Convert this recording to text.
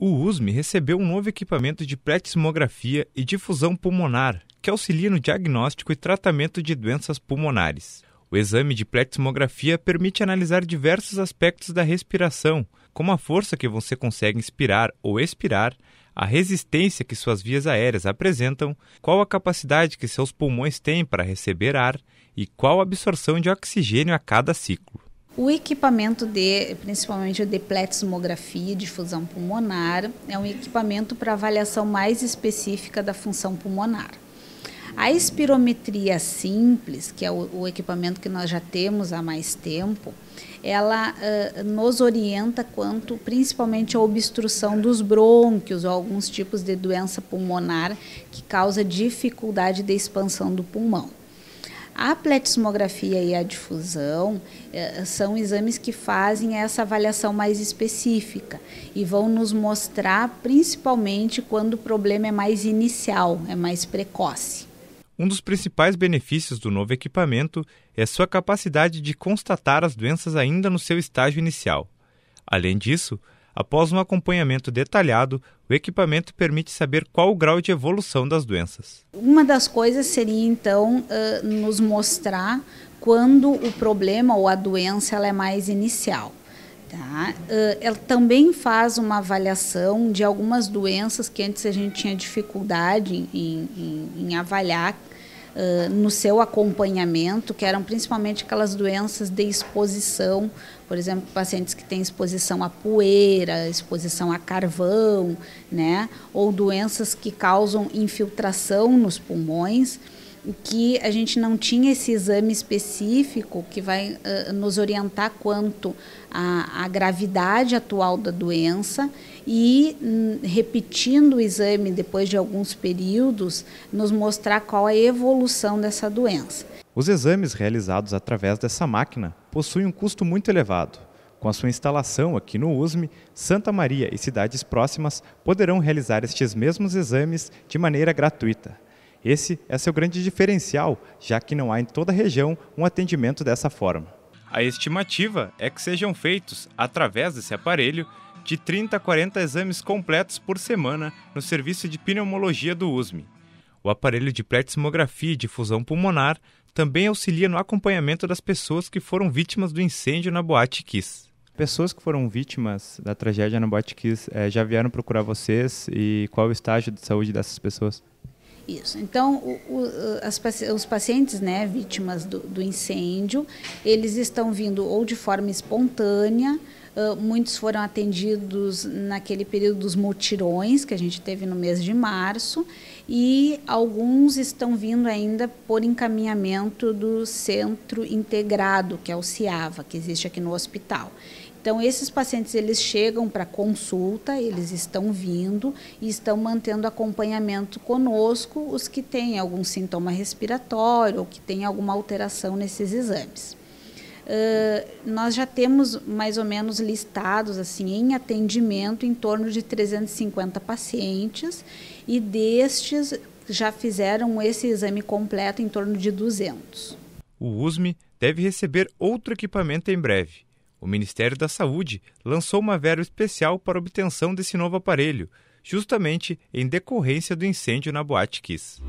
o USM recebeu um novo equipamento de pré-tismografia e difusão pulmonar, que auxilia no diagnóstico e tratamento de doenças pulmonares. O exame de pletismografia permite analisar diversos aspectos da respiração, como a força que você consegue inspirar ou expirar, a resistência que suas vias aéreas apresentam, qual a capacidade que seus pulmões têm para receber ar e qual a absorção de oxigênio a cada ciclo. O equipamento de, principalmente o de pletismografia, difusão pulmonar, é um equipamento para avaliação mais específica da função pulmonar. A espirometria simples, que é o, o equipamento que nós já temos há mais tempo, ela uh, nos orienta quanto principalmente à obstrução dos brônquios ou alguns tipos de doença pulmonar que causa dificuldade de expansão do pulmão. A pletismografia e a difusão eh, são exames que fazem essa avaliação mais específica e vão nos mostrar principalmente quando o problema é mais inicial, é mais precoce. Um dos principais benefícios do novo equipamento é sua capacidade de constatar as doenças ainda no seu estágio inicial. Além disso, Após um acompanhamento detalhado, o equipamento permite saber qual o grau de evolução das doenças. Uma das coisas seria então nos mostrar quando o problema ou a doença ela é mais inicial. Tá? ela também faz uma avaliação de algumas doenças que antes a gente tinha dificuldade em, em, em avaliar no seu acompanhamento, que eram principalmente aquelas doenças de exposição, por exemplo, pacientes que têm exposição a poeira, exposição a carvão, né? ou doenças que causam infiltração nos pulmões que a gente não tinha esse exame específico que vai uh, nos orientar quanto à, à, gravidade atual da doença e, hum, repetindo o exame depois de alguns períodos, nos mostrar qual a evolução dessa doença. Os exames realizados através dessa máquina possuem um custo muito elevado. Com a sua instalação aqui no USME, Santa Maria e cidades próximas poderão realizar estes mesmos exames de maneira gratuita. Esse é seu grande diferencial, já que não há em toda a região um atendimento dessa forma. A estimativa é que sejam feitos, através desse aparelho, de 30 a 40 exames completos por semana no serviço de pneumologia do USME. O aparelho de pletismografia e difusão pulmonar também auxilia no acompanhamento das pessoas que foram vítimas do incêndio na Boate Kiss. Pessoas que foram vítimas da tragédia na Boate Kiss é, já vieram procurar vocês e qual o estágio de saúde dessas pessoas? Isso. Então, o, o, as, os pacientes, né, vítimas do, do, incêndio, eles estão vindo ou de forma espontânea, uh, muitos foram atendidos naquele período dos mutirões que a gente teve no mês de março, e alguns estão vindo ainda por encaminhamento do centro integrado, que é o CIAVA, que existe aqui no hospital. Então, esses pacientes eles chegam para consulta, eles estão vindo e estão mantendo acompanhamento conosco os que têm algum sintoma respiratório ou que têm alguma alteração nesses exames. Uh, nós já temos mais ou menos listados assim em atendimento em torno de 350 pacientes e destes já fizeram esse exame completo em torno de 200. O USME deve receber outro equipamento em breve o Ministério da Saúde lançou uma verba especial para obtenção desse novo aparelho, justamente em decorrência do incêndio na Boate Kiss.